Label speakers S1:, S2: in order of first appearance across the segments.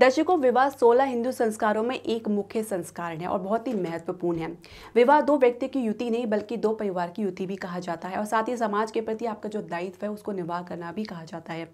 S1: दर्शकों विवाह सोलह हिंदू संस्कारों में एक मुख्य संस्कार है और बहुत ही महत्वपूर्ण है विवाह दो व्यक्ति की युति नहीं बल्कि दो परिवार की युति भी कहा जाता है और साथ ही समाज के प्रति आपका जो दायित्व है उसको निभा करना भी कहा जाता है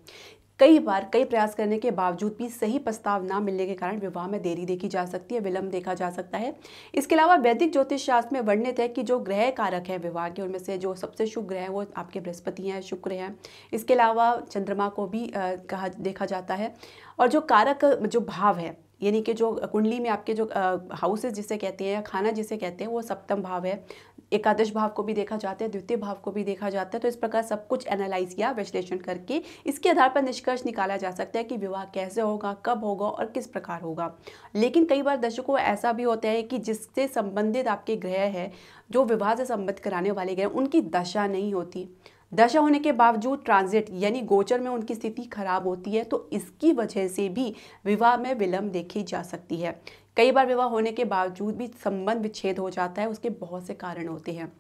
S1: कई बार कई प्रयास करने के बावजूद भी सही प्रस्ताव ना मिलने के कारण विवाह में देरी देखी जा सकती है विलंब देखा जा सकता है इसके अलावा वैदिक ज्योतिष शास्त्र में वर्णित है कि जो ग्रह कारक है विवाह के उनमें से जो सबसे शुभ ग्रह है वो आपके बृहस्पति हैं शुक्र हैं इसके अलावा चंद्रमा को भी कहा देखा जाता है और जो कारक जो भाव है यानी कि जो कुंडली में आपके जो हाउसेस जिसे कहते हैं या खाना जिसे कहते हैं वो सप्तम भाव है एकादश भाव को भी देखा जाता है द्वितीय भाव को भी देखा जाता है तो इस प्रकार सब कुछ एनालाइज या विश्लेषण करके इसके आधार पर निष्कर्ष निकाला जा सकता है कि विवाह कैसे होगा कब होगा और किस प्रकार होगा लेकिन कई बार दर्शकों ऐसा भी होता है कि जिससे संबंधित आपके ग्रह है जो विवाह से संबंध कराने वाले ग्रह उनकी दशा नहीं होती दशा होने के बावजूद ट्रांजिट यानी गोचर में उनकी स्थिति खराब होती है तो इसकी वजह से भी विवाह में विलंब देखी जा सकती है कई बार विवाह होने के बावजूद भी संबंध विच्छेद हो जाता है उसके बहुत से कारण होते हैं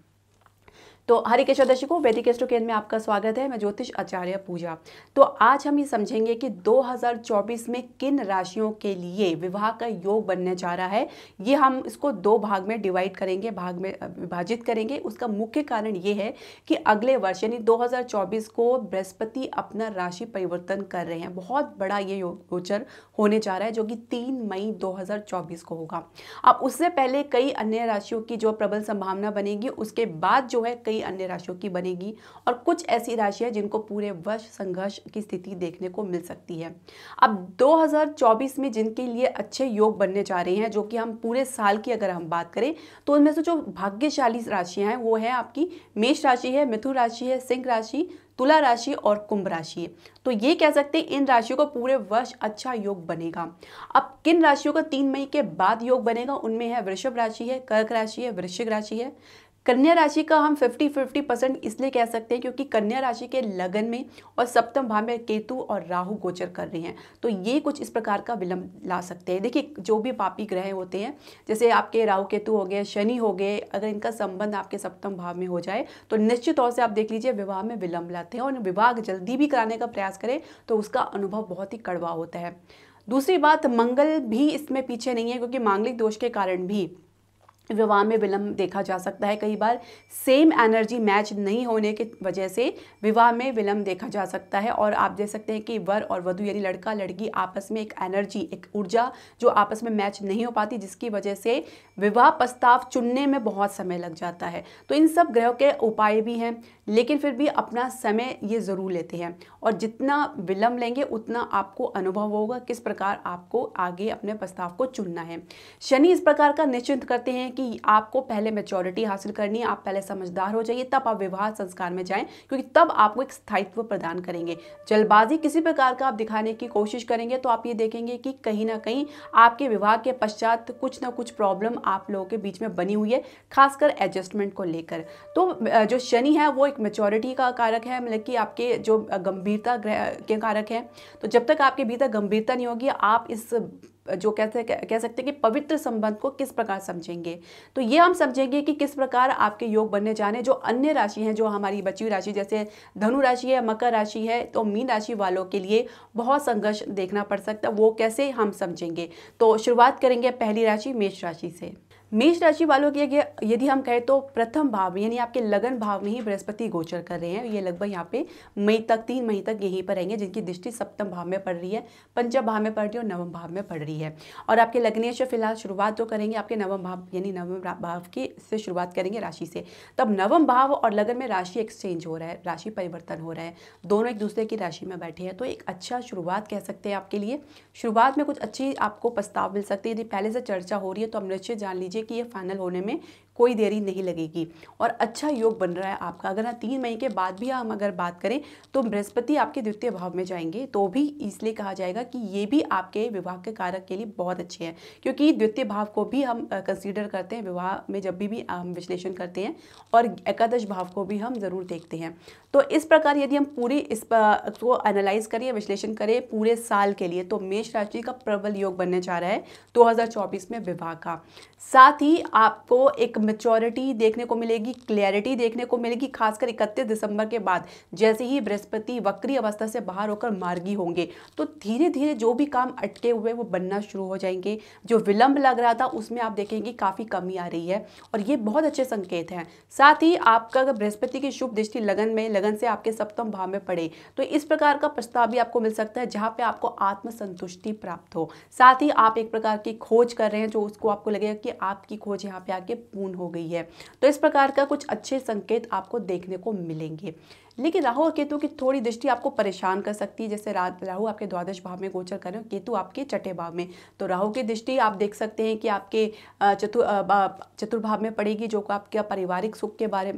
S1: तो हरे कृष्ण दर्शकों वैदिक एस्ट्रो केंद्र में आपका स्वागत है मैं ज्योतिष आचार्य पूजा तो आज हम ये समझेंगे कि 2024 में किन राशियों के लिए विवाह का योग बनने जा रहा है ये हम इसको दो भाग में डिवाइड करेंगे भाग में विभाजित करेंगे उसका मुख्य कारण ये है कि अगले वर्ष यानी 2024 को बृहस्पति अपना राशि परिवर्तन कर रहे हैं बहुत बड़ा ये गोचर होने जा रहा है जो कि तीन मई दो को होगा अब उससे पहले कई अन्य राशियों की जो प्रबल संभावना बनेगी उसके बाद जो है कई कई अन्य राशियों की बनेगी और कुछ ऐसी राशियां जिनको पूरे वर्ष संघर्ष की स्थिति देखने को मिल सकती है अब 2024 में जिनके लिए अच्छे योग बनने जा रहे हैं जो कि हम पूरे साल की अगर हम बात करें तो उनमें से जो भाग्यशाली राशियाँ हैं वो है आपकी मेष राशि है मिथुन राशि है सिंह राशि तुला राशि और कुंभ राशि है तो ये कह सकते हैं इन राशियों को पूरे वर्ष अच्छा योग बनेगा अब किन राशियों का तीन मई के बाद योग बनेगा उनमें है वृषभ राशि है कर्क राशि है वृश्चिक राशि है कन्या राशि का हम 50-50 परसेंट इसलिए कह सकते हैं क्योंकि कन्या राशि के लगन में और सप्तम भाव में केतु और राहु गोचर कर रहे हैं तो ये कुछ इस प्रकार का विलंब ला सकते हैं देखिए जो भी पापी ग्रह होते हैं जैसे आपके राहु केतु हो गए शनि हो गए अगर इनका संबंध आपके सप्तम भाव में हो जाए तो निश्चित तौर से आप देख लीजिए विवाह में विलंब लाते हैं और विवाह जल्दी भी कराने का प्रयास करें तो उसका अनुभव बहुत ही कड़वा होता है दूसरी बात मंगल भी इसमें पीछे नहीं है क्योंकि मांगलिक दोष के कारण भी विवाह में विलंब देखा जा सकता है कई बार सेम एनर्जी मैच नहीं होने की वजह से विवाह में विलंब देखा जा सकता है और आप देख सकते हैं कि वर और वधु यानी लड़का लड़की आपस में एक एनर्जी एक ऊर्जा जो आपस में मैच नहीं हो पाती जिसकी वजह से विवाह प्रस्ताव चुनने में बहुत समय लग जाता है तो इन सब ग्रहों के उपाय भी हैं लेकिन फिर भी अपना समय ये ज़रूर लेते हैं और जितना विलम्ब लेंगे उतना आपको अनुभव होगा किस प्रकार आपको आगे अपने प्रस्ताव को चुनना है शनि इस प्रकार का निश्चिंत करते हैं कि आपको पहले मेचोरिटी हासिल करनी है आप पहले समझदार हो जाइए तब आप विवाह संस्कार में जाएं क्योंकि तब आपको एक स्थायित्व प्रदान करेंगे जल्दबाजी किसी प्रकार का आप दिखाने की कोशिश करेंगे तो आप ये देखेंगे कि कहीं ना कहीं आपके विवाह के पश्चात कुछ ना कुछ प्रॉब्लम आप लोगों के बीच में बनी हुई है खासकर एडजस्टमेंट को लेकर तो जो शनि है वो एक एक मेचोरिटी का कारक है मतलब कि आपके जो गंभीरता के कारक है तो जब तक आपके भीतर गंभीरता नहीं होगी आप इस जो कहते कह सकते हैं कि पवित्र संबंध को किस प्रकार समझेंगे तो ये हम समझेंगे कि किस प्रकार आपके योग बनने जाने जो अन्य राशि हैं जो हमारी बची हुई राशि जैसे धनु राशि है मकर राशि है तो मीन राशि वालों के लिए बहुत संघर्ष देखना पड़ सकता है वो कैसे हम समझेंगे तो शुरुआत करेंगे पहली राशि मेष राशि से मेष राशि वालों के यदि हम कहें तो प्रथम भाव में यानी आपके लगन भाव में ही बृहस्पति गोचर कर रहे हैं ये लगभग यहाँ पे मई तक तीन मई तक यहीं पर रहेंगे जिनकी दृष्टि सप्तम भाव में पड़ रही है पंचम भाव में पड़ रही है और नवम भाव में पड़ रही है और आपके लग्नेश फिलहाल शुरुआत तो करेंगे आपके नवम भाव यानी नवम भाव की से शुरुआत करेंगे राशि से तब नवम भाव और लगन में राशि एक्सचेंज हो रहा है राशि परिवर्तन हो रहा है दोनों एक दूसरे की राशि में बैठे हैं तो एक अच्छा शुरुआत कह सकते हैं आपके लिए शुरुआत में कुछ अच्छी आपको प्रस्ताव मिल सकती है यदि पहले से चर्चा हो रही है तो हम निश्चित जान लीजिए लीजिए कि ये फाइनल होने में कोई देरी नहीं लगेगी और अच्छा योग बन रहा है आपका अगर हाँ तीन मई के बाद भी हम अगर बात करें तो बृहस्पति आपके द्वितीय भाव में जाएंगे तो भी इसलिए कहा जाएगा कि ये भी आपके विवाह के कारक के लिए बहुत अच्छे हैं क्योंकि द्वितीय भाव को भी हम कंसीडर करते हैं विवाह में जब भी, भी हम विश्लेषण करते हैं और एकादश भाव को भी हम ज़रूर देखते हैं तो इस प्रकार यदि हम पूरी इस को एनालाइज करें विश्लेषण करें पूरे साल के लिए तो मेष राशि का प्रबल योग बनने जा रहा है 2024 में विवाह का साथ ही आपको एक मेच्योरिटी देखने को मिलेगी क्लैरिटी देखने को मिलेगी खासकर इकतीस दिसंबर के बाद जैसे ही बृहस्पति वक्री अवस्था से बाहर होकर मार्गी होंगे तो धीरे धीरे जो भी काम अटके हुए वो बनना शुरू हो जाएंगे जो विलंब लग रहा था उसमें आप देखेंगे काफ़ी कमी आ रही है और ये बहुत अच्छे संकेत हैं साथ ही आपका अगर बृहस्पति की शुभ दृष्टि लगन में लगन से आपके सप्तम भाव में पड़े तो इस प्रकार का प्रस्ताव भी आपको मिल सकता है जहाँ पे आपको आत्मसंतुष्टि प्राप्त हो साथ ही आप एक प्रकार की खोज कर रहे हैं जो उसको आपको लगेगा कि आपकी खोज यहाँ पे आके पूर्ण हो गई है तो इस प्रकार का कुछ अच्छे संकेत आपको देखने को मिलेंगे लेकिन राहु और केतु की थोड़ी दृष्टि आपको परेशान कर सकती है जैसे राहु आपके द्वादश भाव में गोचर करें केतु आपके चटे भाव में तो राहु की दृष्टि आप देख सकते हैं कि आपके चतुर चतुर्भाव में पड़ेगी जो आपके पारिवारिक सुख के बारे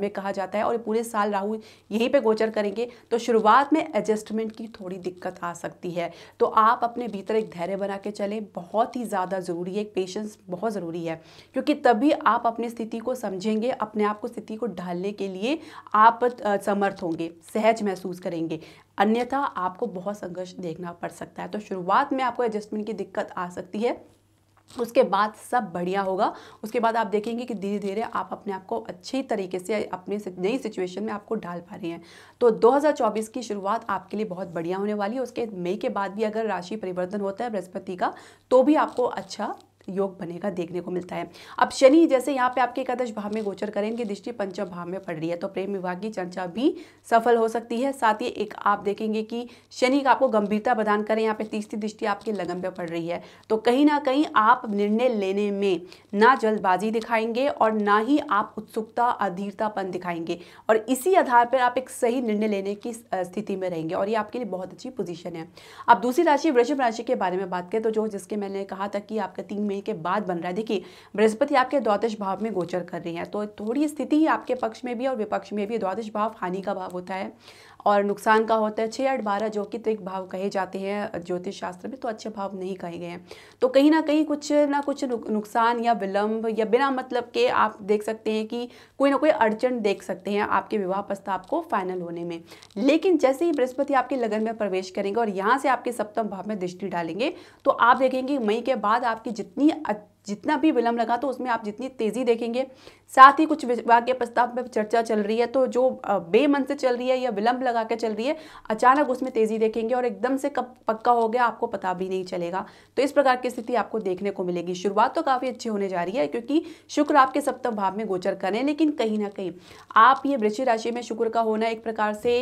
S1: में कहा जाता है और पूरे साल राहु यहीं पर गोचर करेंगे तो शुरुआत में एडजस्टमेंट की थोड़ी दिक्कत आ सकती है तो आप अपने भीतर एक धैर्य बना के चलें बहुत ही ज़्यादा ज़रूरी है एक पेशेंस बहुत ज़रूरी है क्योंकि तभी आप अपनी स्थिति को समझेंगे अपने आप को स्थिति को ढालने के लिए आप समझ समर्थ होंगे सहज महसूस करेंगे अन्यथा आपको बहुत संघर्ष देखना पड़ सकता है तो शुरुआत में आपको एडजस्टमेंट की दिक्कत आ सकती है उसके बाद सब बढ़िया होगा उसके बाद आप देखेंगे कि धीरे धीरे आप अपने आप को अच्छे तरीके से अपने नई सिचुएशन में आपको डाल पा रहे हैं तो 2024 की शुरुआत आपके लिए बहुत बढ़िया होने वाली है उसके मई के बाद भी अगर राशि परिवर्तन होता है बृहस्पति का तो भी आपको अच्छा योग बनेगा देखने को मिलता है अब शनि जैसे यहाँ पे आपके एकादश भाव में गोचर करेंगे दृष्टि पंचम भाव में पड़ रही है तो प्रेम विभाग की चर्चा भी सफल हो सकती है साथ ही एक आप देखेंगे कि शनि का आपको गंभीरता प्रदान करें यहाँ पे तीसरी दृष्टि आपके लगन पे पड़ रही है तो कहीं ना कहीं आप निर्णय लेने में ना जल्दबाजी दिखाएंगे और ना ही आप उत्सुकता अधीरतापन दिखाएंगे और इसी आधार पर आप एक सही निर्णय लेने की स्थिति में रहेंगे और ये आपके लिए बहुत अच्छी पोजिशन है अब दूसरी राशि वृषभ राशि के बारे में बात करें तो जो जिसके मैंने कहा था कि आपका तीन मई के बाद बन रहा है देखिए बृहस्पति आपके द्वादश भाव में गोचर कर रही है तो थोड़ी स्थिति आपके पक्ष में भी और विपक्ष में भी द्वादश भाव हानि का भाव होता है और नुकसान का होता है छः आठ बारह जो कि त्रिक भाव कहे जाते हैं ज्योतिष शास्त्र में तो अच्छे भाव नहीं कहे गए हैं तो कहीं ना कहीं कुछ ना कुछ नुकसान या विलंब या बिना मतलब के आप देख सकते हैं कि कोई ना कोई अड़चन देख सकते हैं आपके विवाह प्रस्ताव को फाइनल होने में लेकिन जैसे ही बृहस्पति आपके लगन में प्रवेश करेंगे और यहाँ से आपके सप्तम भाव में दृष्टि डालेंगे तो आप देखेंगे मई के बाद आपकी जितनी जितनी जितना भी विलंब लगा तो उसमें आप जितनी तेज़ी देखेंगे साथ ही कुछ विभाग के प्रस्ताव पर चर्चा चल रही है तो जो बेमन से चल रही है या विलंब लगा के चल रही है अचानक उसमें तेज़ी देखेंगे और एकदम से कब पक्का हो गया आपको पता भी नहीं चलेगा तो इस प्रकार की स्थिति आपको देखने को मिलेगी शुरुआत तो काफ़ी अच्छी होने जा रही है क्योंकि शुक्र आपके सप्तम भाव में गोचर करें लेकिन कहीं ना कहीं आप ये वृक्षि राशि में शुक्र का होना एक प्रकार से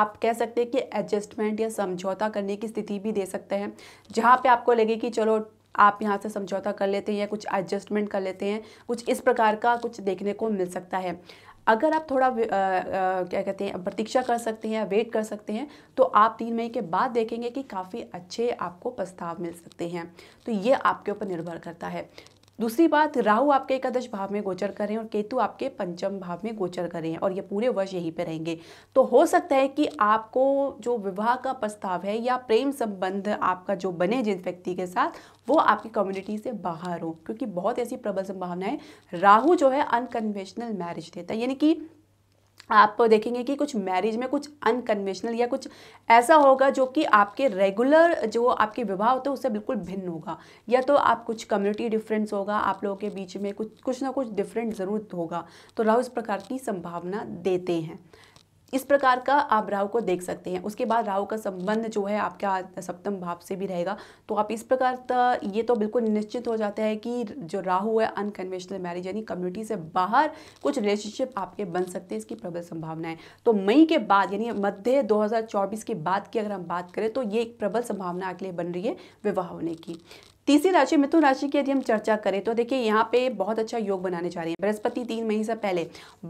S1: आप कह सकते हैं कि एडजस्टमेंट या समझौता करने की स्थिति भी दे सकते हैं जहाँ पर आपको लगे कि चलो आप यहाँ से समझौता कर लेते हैं या कुछ एडजस्टमेंट कर लेते हैं कुछ इस प्रकार का कुछ देखने को मिल सकता है अगर आप थोड़ा आ, आ, क्या कहते हैं प्रतीक्षा कर सकते हैं या वेट कर सकते हैं तो आप तीन मई के बाद देखेंगे कि काफ़ी अच्छे आपको प्रस्ताव मिल सकते हैं तो ये आपके ऊपर निर्भर करता है दूसरी बात राहु आपके एकादश भाव में गोचर कर रहे हैं और केतु आपके पंचम भाव में गोचर कर रहे हैं और ये पूरे वर्ष यहीं पर रहेंगे तो हो सकता है कि आपको जो विवाह का प्रस्ताव है या प्रेम संबंध आपका जो बने जिस व्यक्ति के साथ वो आपकी कम्युनिटी से बाहर हो क्योंकि बहुत ऐसी प्रबल संभावनाएं राहु जो है अनकन्वेंशनल मैरिज देता है यानी कि आप देखेंगे कि कुछ मैरिज में कुछ अनकन्वेंशनल या कुछ ऐसा होगा जो कि आपके रेगुलर जो आपके विवाह होते हैं उससे बिल्कुल भिन्न होगा या तो आप कुछ कम्युनिटी डिफरेंस होगा आप लोगों के बीच में कुछ कुछ ना कुछ डिफरेंट ज़रूर होगा तो राहु इस प्रकार की संभावना देते हैं इस प्रकार का आप राहु को देख सकते हैं उसके बाद राहु का संबंध जो है आपका सप्तम भाव से भी रहेगा तो आप इस प्रकार का ये तो बिल्कुल निश्चित हो जाता है कि जो राहु है अनकन्वेंशनल मैरिज यानी कम्युनिटी से बाहर कुछ रिलेशनशिप आपके बन सकते हैं इसकी प्रबल संभावना है तो मई के बाद यानी मध्य दो के बाद की अगर हम बात करें तो ये एक प्रबल संभावना आपके लिए बन रही है विवाह होने की तीसरी राशि मिथुन राशि की यदि हम चर्चा करें तो देखिए यहाँ पे बहुत अच्छा योग बनाने जा रही है बृहस्पति तीन महीने से पहले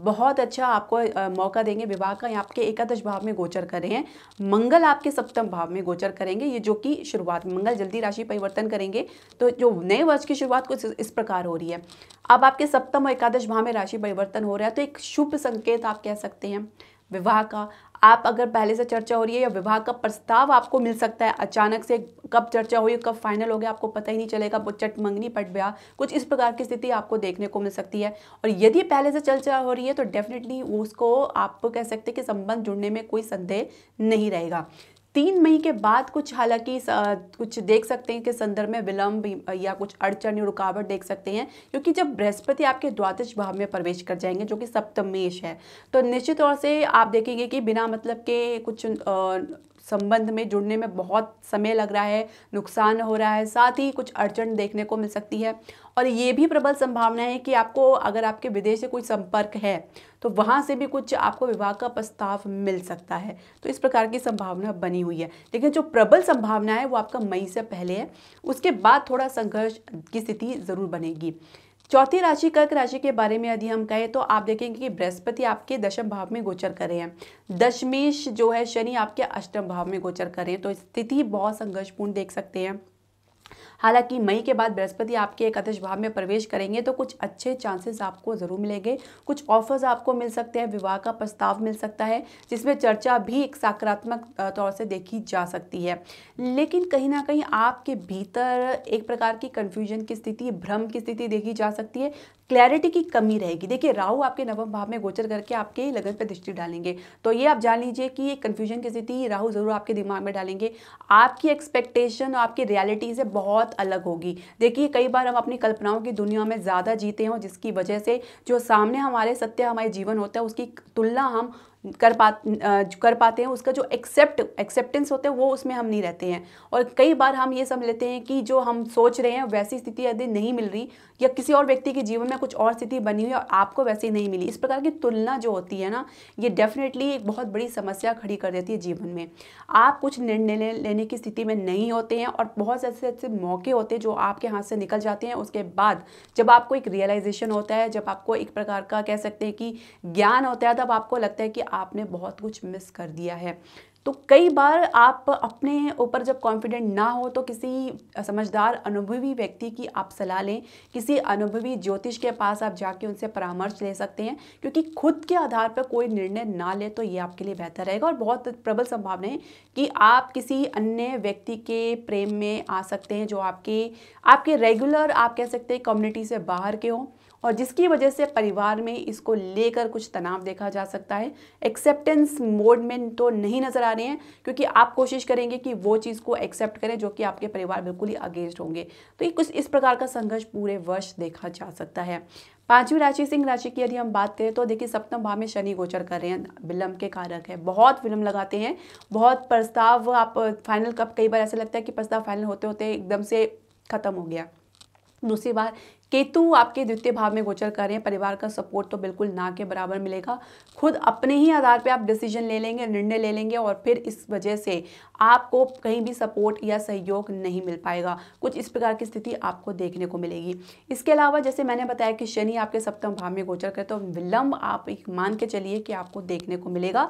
S1: बहुत अच्छा आपको मौका देंगे विवाह का आपके एकादश भाव में गोचर कर रहे हैं मंगल आपके सप्तम भाव में गोचर करेंगे ये जो कि शुरुआत मंगल जल्दी राशि परिवर्तन करेंगे तो जो नए वर्ष की शुरुआत कुछ इस प्रकार हो रही है अब आपके सप्तम और एकादश भाव में राशि परिवर्तन हो रहा है तो एक शुभ संकेत आप कह सकते हैं विवाह का आप अगर पहले से चर्चा हो रही है या विवाह का प्रस्ताव आपको मिल सकता है अचानक से कब चर्चा हुई कब फाइनल हो गया आपको पता ही नहीं चलेगा चट मंगनी पट ब्याह कुछ इस प्रकार की स्थिति आपको देखने को मिल सकती है और यदि पहले से चर्चा हो रही है तो डेफिनेटली उसको आप कह सकते हैं कि संबंध जुड़ने में कोई संदेह नहीं रहेगा तीन मई के बाद कुछ हालांकि कुछ देख सकते हैं कि संदर्भ में विलंब या कुछ अड़चन या रुकावट देख सकते हैं क्योंकि जब बृहस्पति आपके द्वादश भाव में प्रवेश कर जाएंगे जो कि सप्तमेश है तो निश्चित तौर से आप देखेंगे कि बिना मतलब के कुछ संबंध में जुड़ने में बहुत समय लग रहा है नुकसान हो रहा है साथ ही कुछ अड़चन देखने को मिल सकती है और ये भी प्रबल संभावना है कि आपको अगर आपके विदेश से कोई संपर्क है तो वहाँ से भी कुछ आपको विवाह का प्रस्ताव मिल सकता है तो इस प्रकार की संभावना बनी हुई है लेकिन जो प्रबल संभावना है वो आपका मई से पहले है उसके बाद थोड़ा संघर्ष की स्थिति ज़रूर बनेगी चौथी राशि कर्क राशि के बारे में यदि हम कहें तो आप देखेंगे कि बृहस्पति आपके दशम भाव में गोचर कर रहे हैं दशमेश जो है शनि आपके अष्टम भाव में गोचर कर रहे हैं तो स्थिति बहुत संघर्षपूर्ण देख सकते हैं हालांकि मई के बाद बृहस्पति आपके एक अतिश भाव में प्रवेश करेंगे तो कुछ अच्छे चांसेस आपको ज़रूर मिलेंगे कुछ ऑफर्स आपको मिल सकते हैं विवाह का प्रस्ताव मिल सकता है जिसमें चर्चा भी एक सकारात्मक तौर से देखी जा सकती है लेकिन कहीं ना कहीं आपके भीतर एक प्रकार की कन्फ्यूजन की स्थिति भ्रम की स्थिति देखी जा सकती है क्लैरिटी की कमी रहेगी देखिए राहु आपके नवम भाव में गोचर करके आपके लगन पर दृष्टि डालेंगे तो ये आप जान लीजिए कि ये कन्फ्यूजन की स्थिति राहु ज़रूर आपके दिमाग में डालेंगे आपकी एक्सपेक्टेशन और आपकी रियलिटी से बहुत अलग होगी देखिए कई बार हम अपनी कल्पनाओं की दुनिया में ज़्यादा जीते हों जिसकी वजह से जो सामने हमारे सत्य हमारे जीवन होता है उसकी तुलना हम कर पा कर पाते हैं उसका जो एक्सेप्ट एक्सेप्टेंस होते हैं वो उसमें हम नहीं रहते हैं और कई बार हम ये समझ लेते हैं कि जो हम सोच रहे हैं वैसी स्थिति यदि नहीं मिल रही या किसी और व्यक्ति के जीवन में कुछ और स्थिति बनी हुई और आपको वैसी नहीं मिली इस प्रकार की तुलना जो होती है ना ये डेफिनेटली एक बहुत बड़ी समस्या खड़ी कर देती है जीवन में आप कुछ निर्णय लेने की स्थिति में नहीं होते हैं और बहुत से ऐसे ऐसे मौके होते हैं जो आपके हाथ से निकल जाते हैं उसके बाद जब आपको एक रियलाइजेशन होता है जब आपको एक प्रकार का कह सकते हैं कि ज्ञान होता है तब आपको लगता है कि आपने बहुत कुछ मिस कर दिया है तो कई बार आप अपने ऊपर जब कॉन्फिडेंट ना हो तो किसी समझदार अनुभवी व्यक्ति की आप सलाह लें किसी अनुभवी ज्योतिष के पास आप जाके उनसे परामर्श ले सकते हैं क्योंकि खुद के आधार पर कोई निर्णय ना ले तो ये आपके लिए बेहतर रहेगा और बहुत प्रबल संभावना है कि आप किसी अन्य व्यक्ति के प्रेम में आ सकते हैं जो आपके आपके रेगुलर आप कह सकते हैं कम्युनिटी से बाहर के हों और जिसकी वजह से परिवार में इसको लेकर कुछ तनाव देखा जा सकता है एक्सेप्टेंस मोड में तो नहीं नज़र आ रहे हैं क्योंकि आप कोशिश करेंगे कि वो चीज़ को एक्सेप्ट करें जो कि आपके परिवार बिल्कुल ही अगेंस्ट होंगे तो ये कुछ इस प्रकार का संघर्ष पूरे वर्ष देखा जा सकता है पांचवी राशि सिंह राशि की यदि हम बात करें तो देखिए सप्तम भाव में शनि गोचर कर रहे हैं विलम्ब के कारक है बहुत विलम्ब लगाते हैं बहुत प्रस्ताव आप फाइनल कप कई बार ऐसा लगता है कि प्रस्ताव फाइनल होते होते एकदम से खत्म हो गया दूसरी बार केतु आपके द्वितीय भाव में गोचर कर रहे हैं परिवार का सपोर्ट तो बिल्कुल ना के बराबर मिलेगा खुद अपने ही आधार पे आप डिसीजन ले लेंगे निर्णय ले लेंगे और फिर इस वजह से आपको कहीं भी सपोर्ट या सहयोग नहीं मिल पाएगा कुछ इस प्रकार की स्थिति आपको देखने को मिलेगी इसके अलावा जैसे मैंने बताया कि शनि आपके सप्तम भाव में गोचर करें तो विलंब आप मान के चलिए कि आपको देखने को मिलेगा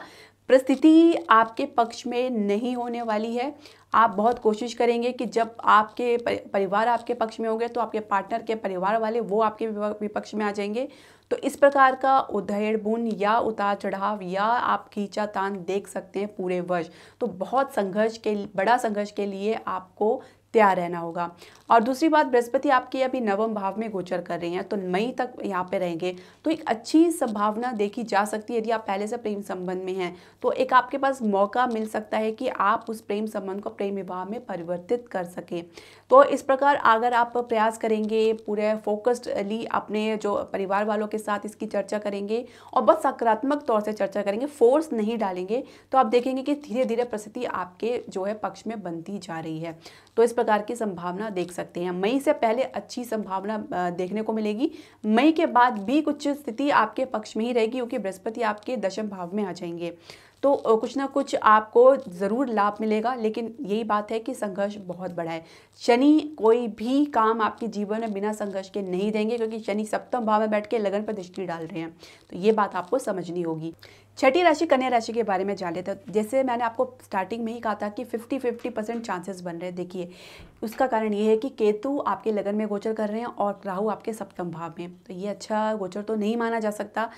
S1: परिस्थिति आपके पक्ष में नहीं होने वाली है आप बहुत कोशिश करेंगे कि जब आपके परिवार आपके पक्ष में होंगे तो आपके पार्टनर के परिवार वाले वो आपके विपक्ष में आ जाएंगे तो इस प्रकार का उधेड़ बुन या उतार चढ़ाव या आप खींचा तान देख सकते हैं पूरे वर्ष तो बहुत संघर्ष के बड़ा संघर्ष के लिए आपको तैयार रहना होगा और दूसरी बात बृहस्पति आपके अभी नवम भाव में गोचर कर रहे हैं तो मई तक यहाँ पे रहेंगे तो एक अच्छी संभावना देखी जा सकती है यदि आप पहले से प्रेम संबंध में हैं तो एक आपके पास मौका मिल सकता है कि आप उस प्रेम संबंध को प्रेम विवाह में परिवर्तित कर सकें तो इस प्रकार अगर आप प्रयास करेंगे पूरे फोकस्डली अपने जो परिवार वालों के साथ इसकी चर्चा करेंगे और बहुत सकारात्मक तौर से चर्चा करेंगे फोर्स नहीं डालेंगे तो आप देखेंगे कि धीरे धीरे परिस्थिति आपके जो है पक्ष में बनती जा रही है तो इस प्रकार की संभावना देख सकते हैं मई से पहले अच्छी संभावना देखने को मिलेगी मई के बाद भी कुछ स्थिति आपके पक्ष में ही रहेगी क्योंकि बृहस्पति आपके दशम भाव में आ जाएंगे तो कुछ ना कुछ आपको ज़रूर लाभ मिलेगा लेकिन यही बात है कि संघर्ष बहुत बड़ा है शनि कोई भी काम आपके जीवन में बिना संघर्ष के नहीं देंगे क्योंकि शनि सप्तम भाव में बैठ के लगन पर दृष्टि डाल रहे हैं तो ये बात आपको समझनी होगी छठी राशि कन्या राशि के बारे में जान लेते हैं जैसे मैंने आपको स्टार्टिंग में ही कहा था कि 50 50 परसेंट चांसेस बन रहे हैं देखिए उसका कारण ये है कि केतु आपके लगन में गोचर कर रहे हैं और राहु आपके सप्तम भाव में तो ये अच्छा गोचर तो नहीं माना जा सकता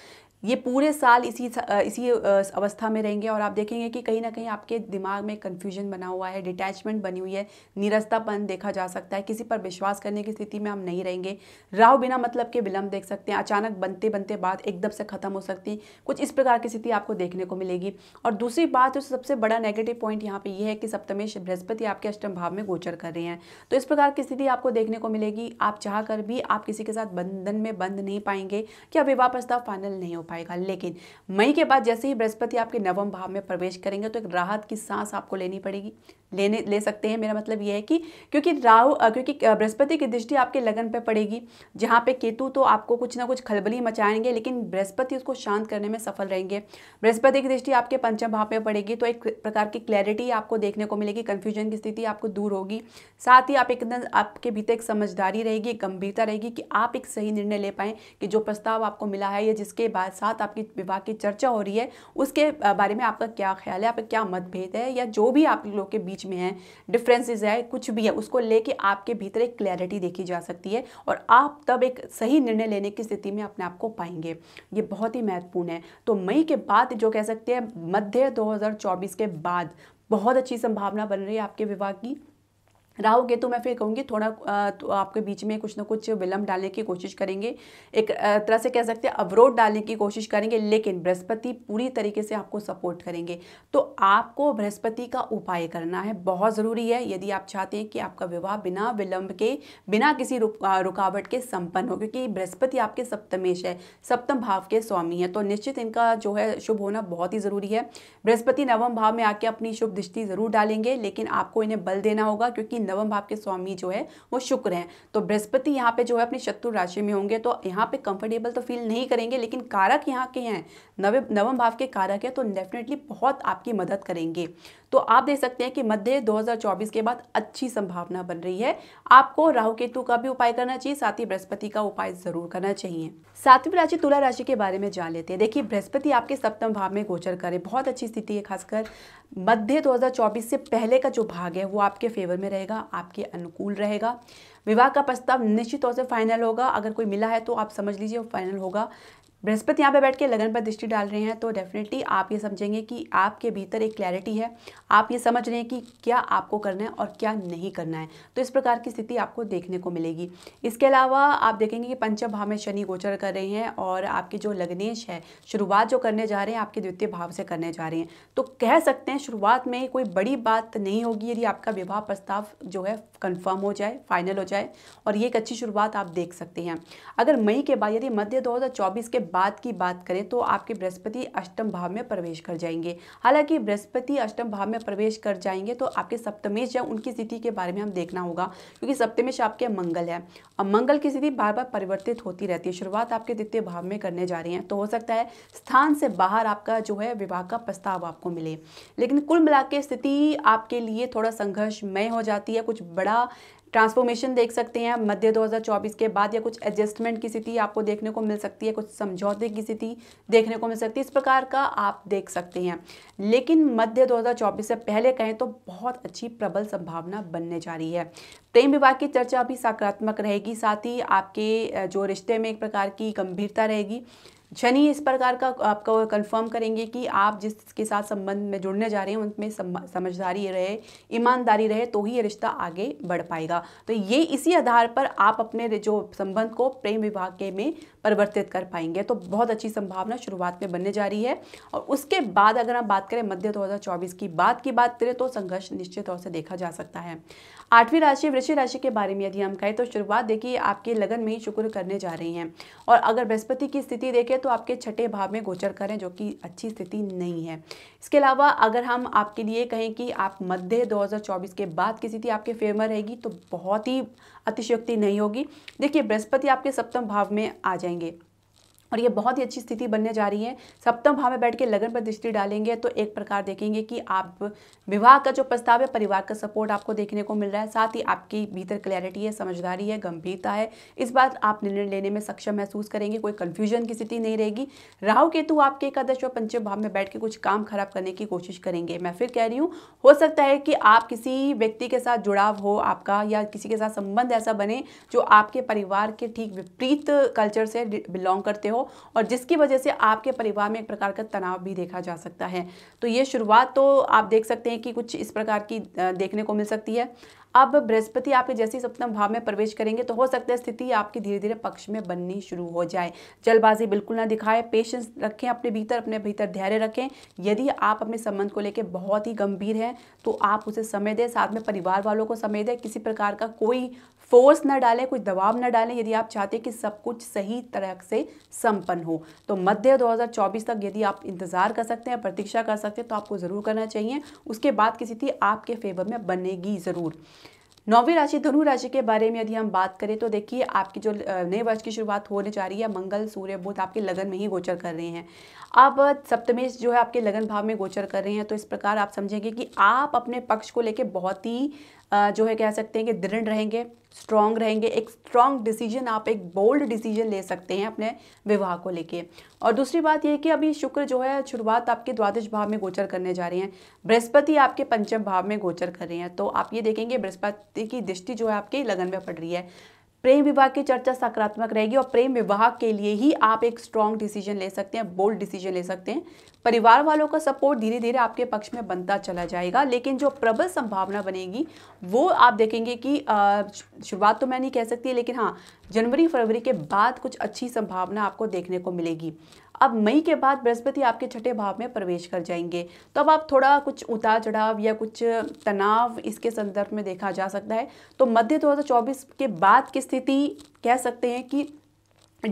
S1: ये पूरे साल इसी इसी अवस्था में रहेंगे और आप देखेंगे कि कहीं ना कहीं आपके दिमाग में कन्फ्यूजन बना हुआ है डिटैचमेंट बनी हुई है निरस्तापन देखा जा सकता है किसी पर विश्वास करने की स्थिति में हम नहीं रहेंगे राव बिना मतलब के विलंब देख सकते हैं अचानक बनते बनते बात एकदम से खत्म हो सकती कुछ इस प्रकार की स्थिति आपको देखने को मिलेगी और दूसरी बात जो सबसे बड़ा नेगेटिव पॉइंट यहाँ पर यह है कि सप्तमेश बृहस्पति आपके अष्टम भाव में गोचर कर रहे हैं तो इस प्रकार की स्थिति आपको देखने को मिलेगी आप चाह भी आप किसी के साथ बंधन में बंध नहीं पाएंगे या विवाह प्रस्ताव फाइनल नहीं हो पाएगा लेकिन मई के बाद जैसे ही बृहस्पति आपके नवम भाव में प्रवेश करेंगे तो एक राहत की सांस आपको लेनी पड़ेगी लेने ले सकते हैं मेरा मतलब ये है कि क्योंकि राहु क्योंकि बृहस्पति की दृष्टि आपके लगन पे पड़ेगी जहाँ पे केतु तो आपको कुछ ना कुछ खलबली मचाएंगे लेकिन बृहस्पति उसको शांत करने में सफल रहेंगे बृहस्पति की दृष्टि आपके पंचम भाव पे पड़ेगी तो एक प्रकार की क्लैरिटी आपको देखने को मिलेगी कन्फ्यूजन की स्थिति आपको दूर होगी साथ ही आप एकदम आपके भीतर एक समझदारी रहेगी गंभीरता रहेगी कि आप एक सही निर्णय ले पाएँ कि जो प्रस्ताव आपको मिला है या जिसके बाद साथ आपकी विवाह की चर्चा हो रही है उसके बारे में आपका क्या ख्याल है आपका क्या मतभेद है या जो भी आप लोग के बीच बीच में है डिफ्रेंसेज है कुछ भी है उसको लेके आपके भीतर एक क्लैरिटी देखी जा सकती है और आप तब एक सही निर्णय लेने की स्थिति में अपने आप को पाएंगे ये बहुत ही महत्वपूर्ण है तो मई के बाद जो कह सकते हैं मध्य 2024 के बाद बहुत अच्छी संभावना बन रही है आपके विवाह की राहु केतु तो मैं फिर कहूँगी थोड़ा तो आपके बीच में कुछ ना कुछ विलम्ब डालने की कोशिश करेंगे एक तरह से कह सकते हैं अवरोध डालने की कोशिश करेंगे लेकिन बृहस्पति पूरी तरीके से आपको सपोर्ट करेंगे तो आपको बृहस्पति का उपाय करना है बहुत ज़रूरी है यदि आप चाहते हैं कि आपका विवाह बिना विलम्ब के बिना किसी रुकावट के संपन्न हो क्योंकि बृहस्पति आपके सप्तमेश है सप्तम भाव के स्वामी है तो निश्चित इनका जो है शुभ होना बहुत ही ज़रूरी है बृहस्पति नवम भाव में आके अपनी शुभ दृष्टि ज़रूर डालेंगे लेकिन आपको इन्हें बल देना होगा क्योंकि नवम भाव के स्वामी जो है वो शुक्र हैं तो बृहस्पति यहाँ पे जो है अपनी शत्रु राशि में होंगे तो यहाँ पे कंफर्टेबल तो फील नहीं करेंगे लेकिन कारक यहाँ के हैं नवम भाव के कारक है तो डेफिनेटली बहुत आपकी मदद करेंगे तो आप देख सकते हैं कि मध्य 2024 के बाद अच्छी संभावना बन रही है आपको राहु केतु का भी उपाय करना चाहिए साथ ही बृहस्पति का उपाय जरूर करना चाहिए सातवीं राशि तुला राशि के बारे में जान लेते हैं देखिए बृहस्पति आपके सप्तम भाव में गोचर करे बहुत अच्छी स्थिति है खासकर मध्य 2024 से पहले का जो भाग है वो आपके फेवर में रहेगा आपके अनुकूल रहेगा विवाह का प्रस्ताव निश्चित तौर से फाइनल होगा अगर कोई मिला है तो आप समझ लीजिए वो फाइनल होगा बृहस्पति यहाँ पे बैठ के लगन पर दृष्टि डाल रहे हैं तो डेफिनेटली आप ये समझेंगे कि आपके भीतर एक क्लैरिटी है आप ये समझ रहे हैं कि क्या आपको करना है और क्या नहीं करना है तो इस प्रकार की स्थिति आपको देखने को मिलेगी इसके अलावा आप देखेंगे कि पंचम भाव में शनि गोचर कर रहे हैं और आपकी जो लग्नेश है शुरुआत जो करने जा रहे हैं आपके द्वितीय भाव से करने जा रहे हैं तो कह सकते हैं शुरुआत में कोई बड़ी बात नहीं होगी यदि आपका विवाह प्रस्ताव जो है कन्फर्म हो जाए फाइनल हो जाए और ये एक अच्छी शुरुआत आप देख सकते हैं अगर मई के बाद यदि मध्य दो के बाद की बात करें तो आपके बृहस्पति अष्टम भाव में प्रवेश कर जाएंगे हालांकि बृहस्पति अष्टम भाव में प्रवेश कर जाएंगे तो आपके सप्तमेश या उनकी स्थिति के बारे में हम देखना होगा क्योंकि सप्तमेश आपके मंगल है और मंगल की स्थिति बार बार परिवर्तित होती रहती है शुरुआत आपके द्वितीय भाव में करने जा रही है तो हो सकता है स्थान से बाहर आपका जो है विवाह का प्रस्ताव आपको मिले लेकिन कुल मिला स्थिति आपके लिए थोड़ा संघर्षमय हो जाती है कुछ बड़ा ट्रांसफॉर्मेशन देख सकते हैं मध्य 2024 के बाद या कुछ एडजस्टमेंट की स्थिति आपको देखने को मिल सकती है कुछ समझौते की स्थिति देखने को मिल सकती है इस प्रकार का आप देख सकते हैं लेकिन मध्य 2024 से पहले कहें तो बहुत अच्छी प्रबल संभावना बनने जा रही है प्रेम विवाह की चर्चा भी सकारात्मक रहेगी साथ ही आपके जो रिश्ते में एक प्रकार की गंभीरता रहेगी शनि इस प्रकार का आपको कंफर्म करेंगे कि आप जिसके साथ संबंध में जुड़ने जा रहे हैं उनमें समझदारी रहे ईमानदारी रहे तो ही ये रिश्ता आगे बढ़ पाएगा तो ये इसी आधार पर आप अपने जो संबंध को प्रेम विभाग के में परिवर्तित कर पाएंगे तो बहुत अच्छी संभावना शुरुआत में बनने जा रही है और उसके बाद अगर आप बात करें मध्य दो की बात की बात करें तो संघर्ष निश्चित तौर से देखा जा सकता है आठवीं राशि वृश्चिक राशि के बारे में यदि हम कहें तो शुरुआत देखिए आपके लगन में ही शुक्र करने जा रहे हैं और अगर बृहस्पति की स्थिति देखें तो आपके छठे भाव में गोचर करें जो कि अच्छी स्थिति नहीं है इसके अलावा अगर हम आपके लिए कहें कि आप मध्य 2024 के बाद की स्थिति आपके फेवर रहेगी तो बहुत ही अतिशयोक्ति नहीं होगी देखिए बृहस्पति आपके सप्तम भाव में आ जाएंगे और ये बहुत ही अच्छी स्थिति बनने जा रही है सप्तम भाव में बैठ के लगन पर दृष्टि डालेंगे तो एक प्रकार देखेंगे कि आप विवाह का जो प्रस्ताव है परिवार का सपोर्ट आपको देखने को मिल रहा है साथ ही आपकी भीतर क्लैरिटी है समझदारी है गंभीरता है इस बात आप निर्णय लेने में सक्षम महसूस करेंगे कोई कन्फ्यूजन की स्थिति नहीं रहेगी राहु केतु आपके एकादश और पंचम भाव में बैठ के कुछ काम खराब करने की कोशिश करेंगे मैं फिर कह रही हूँ हो सकता है कि आप किसी व्यक्ति के साथ जुड़ाव हो आपका या किसी के साथ संबंध ऐसा बने जो आपके परिवार के ठीक विपरीत कल्चर से बिलोंग करते हो हो और जिसकी वजह से आपके परिवार में एक प्रकार का तनाव भी देखा जा सकता है तो ये शुरुआत तो आप देख सकते हैं कि कुछ इस प्रकार की देखने को मिल सकती है अब बृहस्पति आपके जैसे ही सप्तम भाव में प्रवेश करेंगे तो हो सकता है स्थिति आपकी धीरे धीरे पक्ष में बननी शुरू हो जाए जल्दबाजी बिल्कुल ना दिखाएं पेशेंस रखें अपने भीतर अपने भीतर धैर्य रखें यदि आप अपने संबंध को लेकर बहुत ही गंभीर हैं तो आप उसे समय दें साथ में परिवार वालों को समय दें किसी प्रकार का कोई फोर्स ना डालें कुछ दबाव ना डालें यदि आप चाहते हैं कि सब कुछ सही तरह से संपन्न हो तो मध्य 2024 तक यदि आप इंतज़ार कर सकते हैं प्रतीक्षा कर सकते हैं तो आपको ज़रूर करना चाहिए उसके बाद की स्थिति आपके फेवर में बनेगी ज़रूर नौवीं राशि धनु राशि के बारे में यदि हम बात करें तो देखिए आपकी जो नए वर्ष की शुरुआत होने जा रही है मंगल सूर्य बुध आपके लगन में ही गोचर कर रहे हैं अब सप्तमेश जो है आपके लगन भाव में गोचर कर रहे हैं तो इस प्रकार आप समझेंगे कि आप अपने पक्ष को लेके बहुत ही जो है कह सकते हैं कि दृढ़ रहेंगे स्ट्रॉन्ग रहेंगे एक स्ट्रॉन्ग डिसीजन आप एक बोल्ड डिसीजन ले सकते हैं अपने विवाह को लेके और दूसरी बात यह कि अभी शुक्र जो है शुरुआत आपके द्वादश भाव में गोचर करने जा रहे हैं बृहस्पति आपके पंचम भाव में गोचर कर रहे हैं तो आप ये देखेंगे बृहस्पति की दृष्टि जो है आपके लगन में पड़ रही है प्रेम विवाह की चर्चा सकारात्मक रहेगी और प्रेम विवाह के लिए ही आप एक स्ट्रॉन्ग डिसीजन ले सकते हैं बोल्ड डिसीजन ले सकते हैं परिवार वालों का सपोर्ट धीरे धीरे आपके पक्ष में बनता चला जाएगा लेकिन जो प्रबल संभावना बनेगी वो आप देखेंगे कि शुरुआत तो मैं नहीं कह सकती लेकिन हाँ जनवरी फरवरी के बाद कुछ अच्छी संभावना आपको देखने को मिलेगी अब मई के बाद बृहस्पति आपके छठे भाव में प्रवेश कर जाएंगे तो अब आप थोड़ा कुछ उतार चढ़ाव या कुछ तनाव इसके संदर्भ में देखा जा सकता है तो मध्य 2024 के बाद की स्थिति कह सकते हैं कि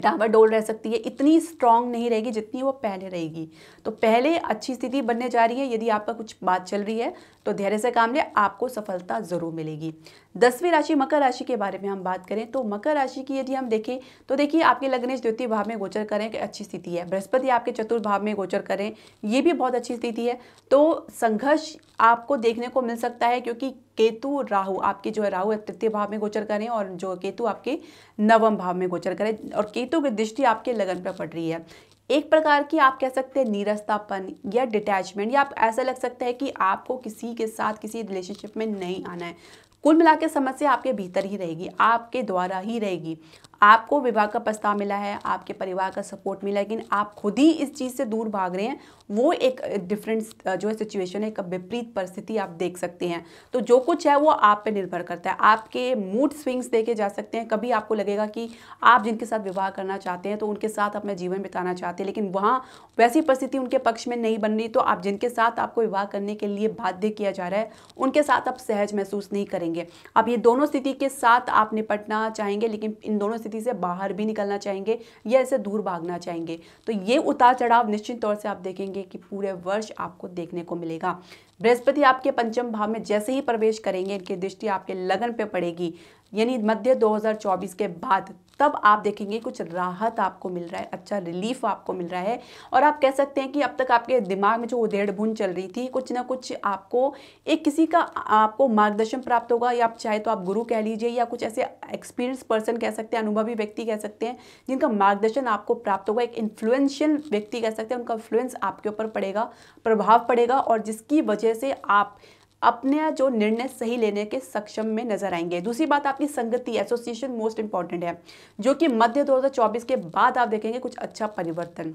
S1: डावाडोल रह सकती है इतनी स्ट्रांग नहीं रहेगी जितनी वो पहले रहेगी तो पहले अच्छी स्थिति बनने जा रही है यदि आपका कुछ बात चल रही है तो धैर्य से काम ले आपको सफलता ज़रूर मिलेगी दसवीं राशि मकर राशि के बारे में हम बात करें तो मकर राशि की यदि हम देखें तो देखिए आपके लग्नेश द्वितीय भाव में गोचर करें कि अच्छी स्थिति है बृहस्पति आपके चतुर्थ भाव में गोचर करें ये भी बहुत अच्छी स्थिति है तो संघर्ष आपको देखने को मिल सकता है क्योंकि केतु राहु आपके जो है राहु तृतीय भाव में गोचर करें और जो केतु आपके नवम भाव में गोचर करें और केतु की दृष्टि आपके लगन पर पड़ रही है एक प्रकार की आप कह सकते हैं नीरसतापन या डिटैचमेंट या आप ऐसा लग सकता है कि आपको किसी के साथ किसी रिलेशनशिप में नहीं आना है कुल मिला समस्या आपके भीतर ही रहेगी आपके द्वारा ही रहेगी आपको विवाह का प्रस्ताव मिला है आपके परिवार का सपोर्ट मिला लेकिन आप खुद ही इस चीज़ से दूर भाग रहे हैं वो एक डिफरेंट जो है सिचुएशन है एक विपरीत परिस्थिति आप देख सकते हैं तो जो कुछ है वो आप पे निर्भर करता है आपके मूड स्विंग्स देखे जा सकते हैं कभी आपको लगेगा कि आप जिनके साथ विवाह करना चाहते हैं तो उनके साथ अपना जीवन बिताना चाहते हैं लेकिन वहाँ वैसी परिस्थिति उनके पक्ष में नहीं बन रही तो आप जिनके साथ आपको विवाह करने के लिए बाध्य किया जा रहा है उनके साथ आप सहज महसूस नहीं करेंगे अब ये दोनों स्थिति के साथ आप निपटना चाहेंगे लेकिन इन दोनों परिस्थिति से बाहर भी निकलना चाहेंगे या इसे दूर भागना चाहेंगे तो ये उतार चढ़ाव निश्चित तौर से आप देखेंगे कि पूरे वर्ष आपको देखने को मिलेगा बृहस्पति आपके पंचम भाव में जैसे ही प्रवेश करेंगे इनकी दृष्टि आपके लगन पे पड़ेगी यानी मध्य 2024 के बाद तब आप देखेंगे कुछ राहत आपको मिल रहा है अच्छा रिलीफ आपको मिल रहा है और आप कह सकते हैं कि अब तक आपके दिमाग में जो उधेड़ भून चल रही थी कुछ ना कुछ आपको एक किसी का आपको मार्गदर्शन प्राप्त होगा या आप चाहे तो आप गुरु कह लीजिए या कुछ ऐसे एक्सपीरियंस पर्सन कह सकते हैं अनुभवी व्यक्ति कह सकते हैं जिनका मार्गदर्शन आपको प्राप्त होगा एक इन्फ्लुएंशियल व्यक्ति कह सकते हैं उनका इन्फ्लुएंस आपके ऊपर पड़ेगा प्रभाव पड़ेगा और जिसकी वजह से आप अपने जो निर्णय सही लेने के सक्षम में नजर आएंगे दूसरी बात आपकी संगति एसोसिएशन मोस्ट इंपॉर्टेंट है जो कि मध्य 2024 के बाद आप देखेंगे कुछ अच्छा परिवर्तन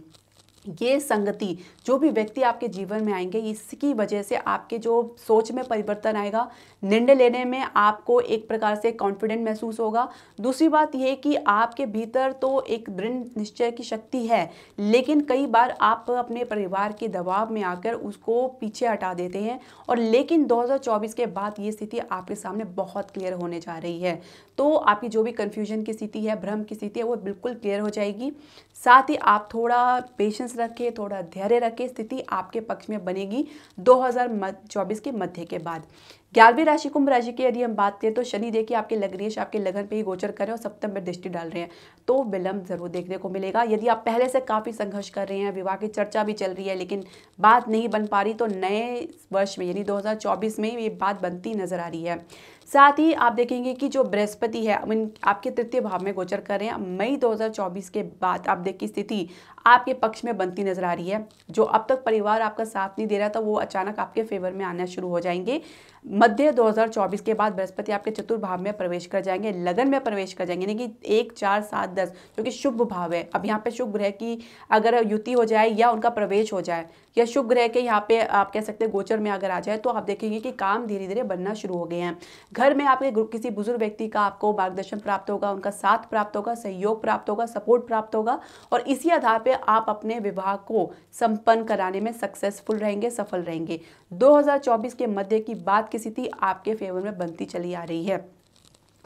S1: ये संगति जो भी व्यक्ति आपके जीवन में आएंगे इसकी वजह से आपके जो सोच में परिवर्तन आएगा निर्णय लेने में आपको एक प्रकार से कॉन्फिडेंट महसूस होगा दूसरी बात यह कि आपके भीतर तो एक दृढ़ निश्चय की शक्ति है लेकिन कई बार आप अपने परिवार के दबाव में आकर उसको पीछे हटा देते हैं और लेकिन 2024 के बाद ये स्थिति आपके सामने बहुत क्लियर होने जा रही है तो आपकी जो भी कन्फ्यूजन की स्थिति है भ्रम की स्थिति है वो बिल्कुल क्लियर हो जाएगी साथ ही आप थोड़ा पेशेंस रखें थोड़ा धैर्य रखें स्थिति आपके पक्ष में बनेगी दो के मध्य के बाद ग्यारहवीं राशि कुंभ राशि की यदि हम बात करें तो शनि देखिए आपके लग्नेश आपके लगन पे ही गोचर कर रहे हैं और सप्तम में दृष्टि डाल रहे हैं तो विलंब जरूर देखने को मिलेगा यदि आप पहले से काफ़ी संघर्ष कर रहे हैं विवाह की चर्चा भी चल रही है लेकिन बात नहीं बन पा रही तो नए वर्ष में यानी दो में ये बात बनती नजर आ रही है साथ ही आप देखेंगे कि जो बृहस्पति है आपके तृतीय भाव में गोचर कर रहे हैं मई 2024 के बाद आप देखिए स्थिति आपके पक्ष में बनती नजर आ रही है जो अब तक परिवार आपका साथ नहीं दे रहा था वो अचानक आपके फेवर में आना शुरू हो जाएंगे मध्य 2024 के बाद बृहस्पति आपके चतुर्भाव में प्रवेश कर जाएंगे लगन में प्रवेश कर जाएंगे यानी कि एक चार सात दस जो कि शुभ भाव है अब यहाँ पे शुभ ग्रह की अगर युति हो जाए या उनका प्रवेश हो जाए या शुभ ग्रह के यहाँ पे आप कह सकते हैं गोचर में अगर आ जाए तो आप देखेंगे कि काम धीरे धीरे बनना शुरू हो गए हैं घर में आपके किसी बुजुर्ग व्यक्ति का आपको मार्गदर्शन प्राप्त होगा उनका साथ प्राप्त होगा सहयोग प्राप्त होगा सपोर्ट प्राप्त होगा और इसी आधार पर आप अपने विवाह को संपन्न कराने में सक्सेसफुल रहेंगे सफल रहेंगे दो के मध्य की बात की स्थिति आपके फेवर में बनती चली आ रही है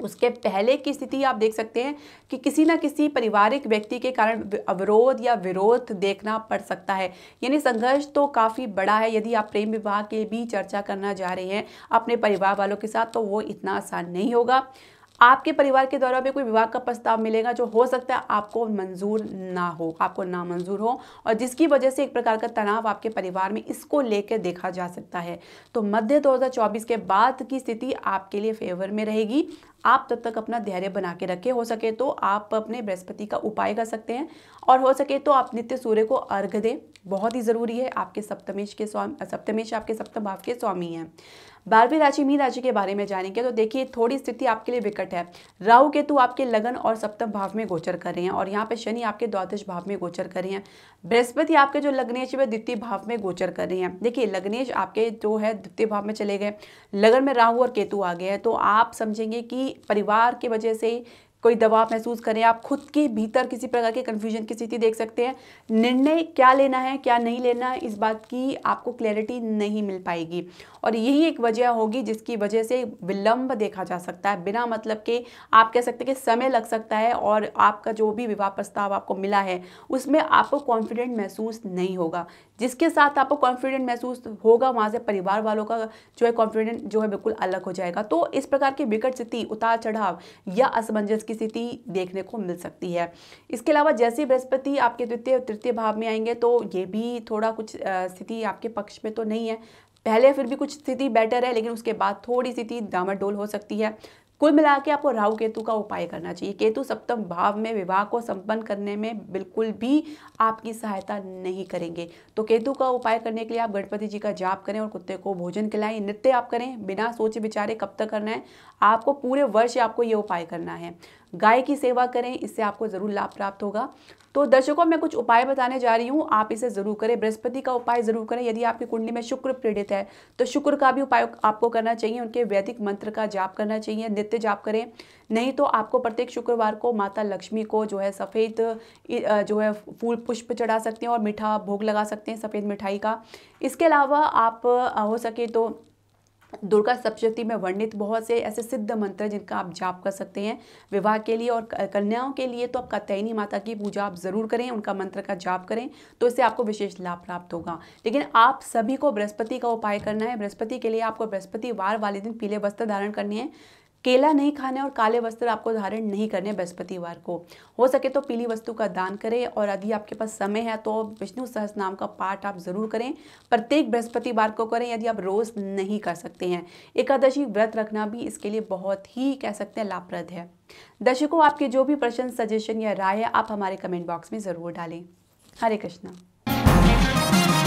S1: उसके पहले की स्थिति आप देख सकते हैं कि किसी ना किसी पारिवारिक व्यक्ति के कारण अवरोध या विरोध देखना पड़ सकता है यानी संघर्ष तो काफ़ी बड़ा है यदि आप प्रेम विवाह के भी चर्चा करना जा रहे हैं अपने परिवार वालों के साथ तो वो इतना आसान नहीं होगा आपके परिवार के द्वारा भी कोई विवाह का प्रस्ताव मिलेगा जो हो सकता है आपको मंजूर ना हो आपको ना मंजूर हो और जिसकी वजह से एक प्रकार का तनाव आपके परिवार में इसको लेकर देखा जा सकता है तो मध्य 2024 के बाद की स्थिति आपके लिए फेवर में रहेगी आप तब तक अपना धैर्य बना के रखें हो सके तो आप अपने बृहस्पति का उपाय कर सकते हैं और हो सके तो आप नित्य सूर्य को अर्घ दें बहुत ही ज़रूरी है आपके सप्तमेश के स्वामी सप्तमेश आपके सप्तम भाव के स्वामी हैं बारहवीं राशि मीन राशि के बारे में जानेंगे तो देखिए थोड़ी स्थिति आपके लिए विकट है राहु केतु आपके लगन और सप्तम भाव में गोचर कर रहे हैं और यहाँ पे शनि आपके द्वादश भाव में गोचर कर रहे हैं बृहस्पति आपके जो लग्नेश है वह द्वितीय भाव में गोचर कर रहे हैं देखिए लग्नेश आपके जो है द्वितीय भाव में चले गए लगन में राहु और केतु आ गए हैं तो आप समझेंगे कि परिवार की वजह से कोई दबाव महसूस करें आप खुद के भीतर किसी प्रकार के कन्फ्यूजन की स्थिति देख सकते हैं निर्णय क्या लेना है क्या नहीं लेना है इस बात की आपको क्लैरिटी नहीं मिल पाएगी और यही एक वजह होगी जिसकी वजह से विलंब देखा जा सकता है बिना मतलब के आप कह सकते हैं कि समय लग सकता है और आपका जो भी विवाह प्रस्ताव आपको मिला है उसमें आपको कॉन्फिडेंट महसूस नहीं होगा जिसके साथ आपको कॉन्फिडेंट महसूस होगा वहाँ से परिवार वालों का जो है कॉन्फिडेंट जो है बिल्कुल अलग हो जाएगा तो इस प्रकार की विकट स्थिति उतार चढ़ाव या असमंजस की स्थिति देखने को मिल सकती है इसके अलावा जैसे बृहस्पति आपके द्वितीय और तृतीय भाव में आएंगे तो ये भी थोड़ा कुछ स्थिति आपके पक्ष में तो नहीं है पहले फिर भी कुछ स्थिति बेटर है लेकिन उसके बाद थोड़ी स्थिति डामाडोल हो सकती है कुल मिला के आपको राहु केतु का उपाय करना चाहिए केतु सप्तम भाव में विवाह को संपन्न करने में बिल्कुल भी आपकी सहायता नहीं करेंगे तो केतु का उपाय करने के लिए आप गणपति जी का जाप करें और कुत्ते को भोजन खिलाएं नृत्य आप करें बिना सोचे विचारे कब तक करना है आपको पूरे वर्ष आपको ये उपाय करना है गाय की सेवा करें इससे आपको ज़रूर लाभ प्राप्त होगा तो दर्शकों मैं कुछ उपाय बताने जा रही हूँ आप इसे ज़रूर करें बृहस्पति का उपाय ज़रूर करें यदि आपकी कुंडली में शुक्र पीड़ित है तो शुक्र का भी उपाय आपको करना चाहिए उनके वैदिक मंत्र का जाप करना चाहिए नित्य जाप करें नहीं तो आपको प्रत्येक शुक्रवार को माता लक्ष्मी को जो है सफ़ेद जो है फूल पुष्प चढ़ा सकते हैं और मीठा भोग लगा सकते हैं सफ़ेद मिठाई का इसके अलावा आप हो सके तो दुर्गा सप्तशक्ति में वर्णित बहुत से ऐसे सिद्ध मंत्र हैं जिनका आप जाप कर सकते हैं विवाह के लिए और कन्याओं के लिए तो आप कत्यायनी माता की पूजा आप ज़रूर करें उनका मंत्र का जाप करें तो इससे आपको विशेष लाभ प्राप्त होगा लेकिन आप सभी को बृहस्पति का उपाय करना है बृहस्पति के लिए आपको बृहस्पतिवार वाले दिन पीले वस्त्र धारण करने हैं केला नहीं खाने और काले वस्त्र आपको धारण नहीं करने बृहस्पतिवार को हो सके तो पीली वस्तु का दान करें और यदि आपके पास समय है तो विष्णु सहस नाम का पाठ आप ज़रूर करें प्रत्येक बृहस्पतिवार को करें यदि आप रोज़ नहीं कर सकते हैं एकादशी व्रत रखना भी इसके लिए बहुत ही कह सकते हैं लाभप्रद है दर्शकों आपके जो भी प्रश्न सजेशन या राय है आप हमारे कमेंट बॉक्स में ज़रूर डालें हरे कृष्णा